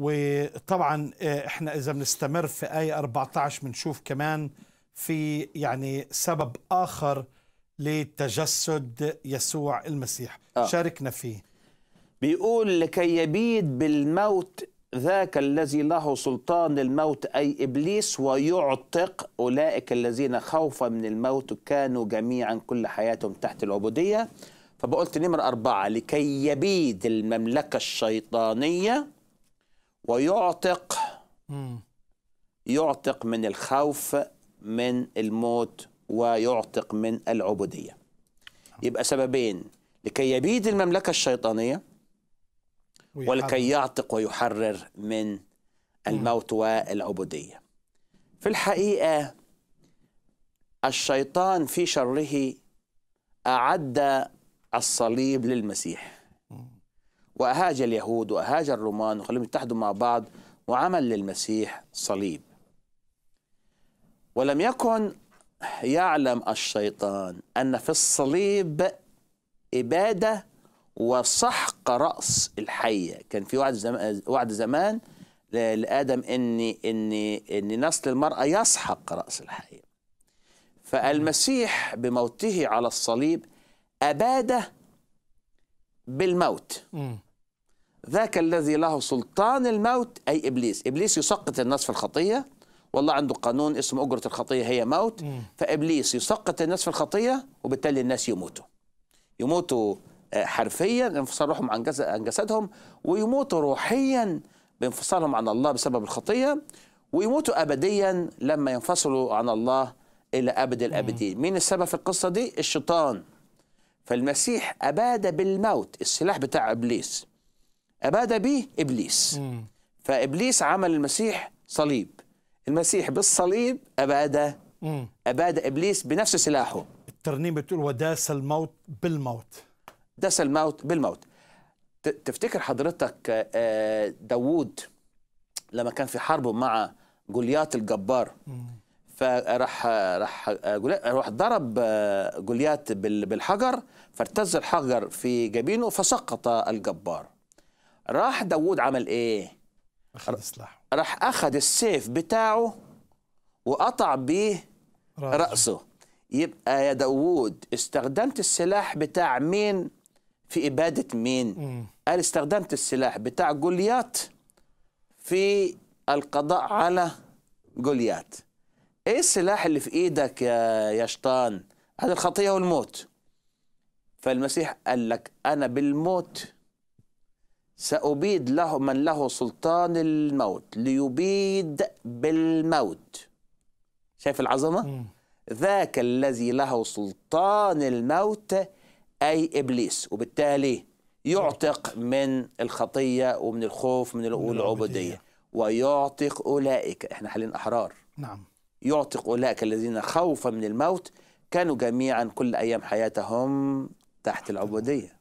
وطبعا آه، احنا اذا بنستمر في آية 14 بنشوف كمان في يعني سبب آخر لتجسد يسوع المسيح آه. شاركنا فيه بيقول لكي يبيد بالموت ذاك الذي له سلطان الموت أي إبليس ويعتق أولئك الذين خوفا من الموت كانوا جميعا كل حياتهم تحت العبودية فبقولت نمر أربعة لكي يبيد المملكة الشيطانية ويعتق يعتق من الخوف من الموت ويعتق من العبودية نعم. يبقى سببين لكي يبيد المملكة الشيطانية ولكي يعتق ويحرر من الموت والعبودية في الحقيقة الشيطان في شره أعد الصليب للمسيح وأهاج اليهود وأهاج الرومان وخليهم يتحدوا مع بعض وعمل للمسيح صليب ولم يكن يعلم الشيطان أن في الصليب إبادة وسحق رأس الحية كان في وعد زمان, وعد زمان لآدم إن إن إن نسل المرأة يسحق رأس الحية فالمسيح بموته على الصليب أباده بالموت ذاك الذي له سلطان الموت أي إبليس إبليس يسقط الناس في الخطية والله عنده قانون اسمه أجرة الخطية هي موت فإبليس يسقط الناس في الخطية وبالتالي الناس يموتوا يموتوا آه، حرفيا انفصال روحهم عن جسدهم ويموتوا روحيا بانفصالهم عن الله بسبب الخطية ويموتوا أبديا لما ينفصلوا عن الله إلى أبد الأبدين مين السبب في القصة دي؟ الشيطان فالمسيح أباد بالموت السلاح بتاع إبليس أباد به إبليس فإبليس عمل المسيح صليب المسيح بالصليب أباد أباد إبليس بنفس سلاحه الترنيمة بتقول وداس الموت بالموت داس الموت بالموت تفتكر حضرتك آه، داوود لما كان في حربه مع جوليات الجبار فراح راح آه، راح ضرب آه، جوليات بالحجر فارتز الحجر في جبينه فسقط الجبار راح داوود عمل ايه اخذ سلاحه راح اخذ السيف بتاعه وقطع بيه راسه يبقى يا داوود استخدمت السلاح بتاع مين في اباده مين مم. قال استخدمت السلاح بتاع جوليات في القضاء على جوليات ايه السلاح اللي في ايدك يا يا شيطان هذا الخطيه والموت فالمسيح قال لك انا بالموت سأبيد له من له سلطان الموت ليبيد بالموت شايف العظمة؟ مم. ذاك الذي له سلطان الموت أي إبليس وبالتالي يعتق من الخطية ومن الخوف من العبودية ويعتق أولئك إحنا حالين أحرار نعم يعتق أولئك الذين خوفا من الموت كانوا جميعا كل أيام حياتهم تحت العبودية